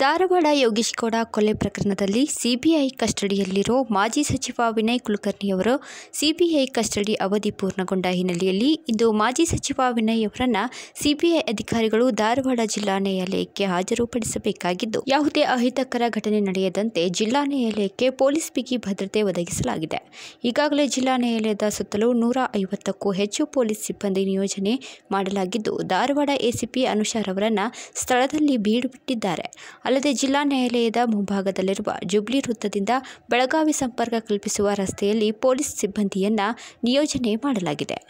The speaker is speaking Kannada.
ಧಾರವಾಡ ಯೋಗೇಶ್ಗೌಡ ಕೊಲೆ ಪ್ರಕರಣದಲ್ಲಿ ಸಿಬಿಐ ಕಸ್ಟಡಿಯಲ್ಲಿರೋ ಮಾಜಿ ಸಚಿವ ವಿನಯ್ ಕುಲಕರ್ಣಿ ಅವರು ಸಿಬಿಐ ಕಸ್ಟಡಿ ಅವಧಿ ಪೂರ್ಣಗೊಂಡ ಹಿನ್ನೆಲೆಯಲ್ಲಿ ಇಂದು ಮಾಜಿ ಸಚಿವ ವಿನಯ್ ಅವರನ್ನು ಸಿಬಿಐ ಅಧಿಕಾರಿಗಳು ಧಾರವಾಡ ಜಿಲ್ಲಾ ನ್ಯಾಯಾಲಯಕ್ಕೆ ಹಾಜರುಪಡಿಸಬೇಕಾಗಿದ್ದು ಯಾವುದೇ ಅಹಿತಕರ ಘಟನೆ ನಡೆಯದಂತೆ ಜಿಲ್ಲಾ ನ್ಯಾಯಾಲಯಕ್ಕೆ ಪೊಲೀಸ್ ಬಿಗಿ ಭದ್ರತೆ ಒದಗಿಸಲಾಗಿದೆ ಈಗಾಗಲೇ ಜಿಲ್ಲಾ ನ್ಯಾಯಾಲಯದ ಸುತ್ತಲೂ ನೂರ ಐವತ್ತಕ್ಕೂ ಹೆಚ್ಚು ಪೊಲೀಸ್ ಸಿಬ್ಬಂದಿ ನಿಯೋಜನೆ ಮಾಡಲಾಗಿದ್ದು ಧಾರವಾಡ ಎಸಿಪಿ ಅನುಷಾರ್ ಅವರನ್ನು ಸ್ಥಳದಲ್ಲಿ ಬೀಡುಬಿಟ್ಟಿದ್ದಾರೆ ಅಲ್ಲದೆ ಜಿಲ್ಲಾ ನ್ಯಾಯಾಲಯದ ಮುಂಭಾಗದಲ್ಲಿರುವ ಜುಬ್ಲಿ ವೃತ್ತದಿಂದ ಬೆಳಗಾವಿ ಸಂಪರ್ಕ ಕಲ್ಪಿಸುವ ರಸ್ತೆಯಲ್ಲಿ ಪೊಲೀಸ್ ಸಿಬ್ಬಂದಿಯನ್ನು ನಿಯೋಜನೆ ಮಾಡಲಾಗಿದೆ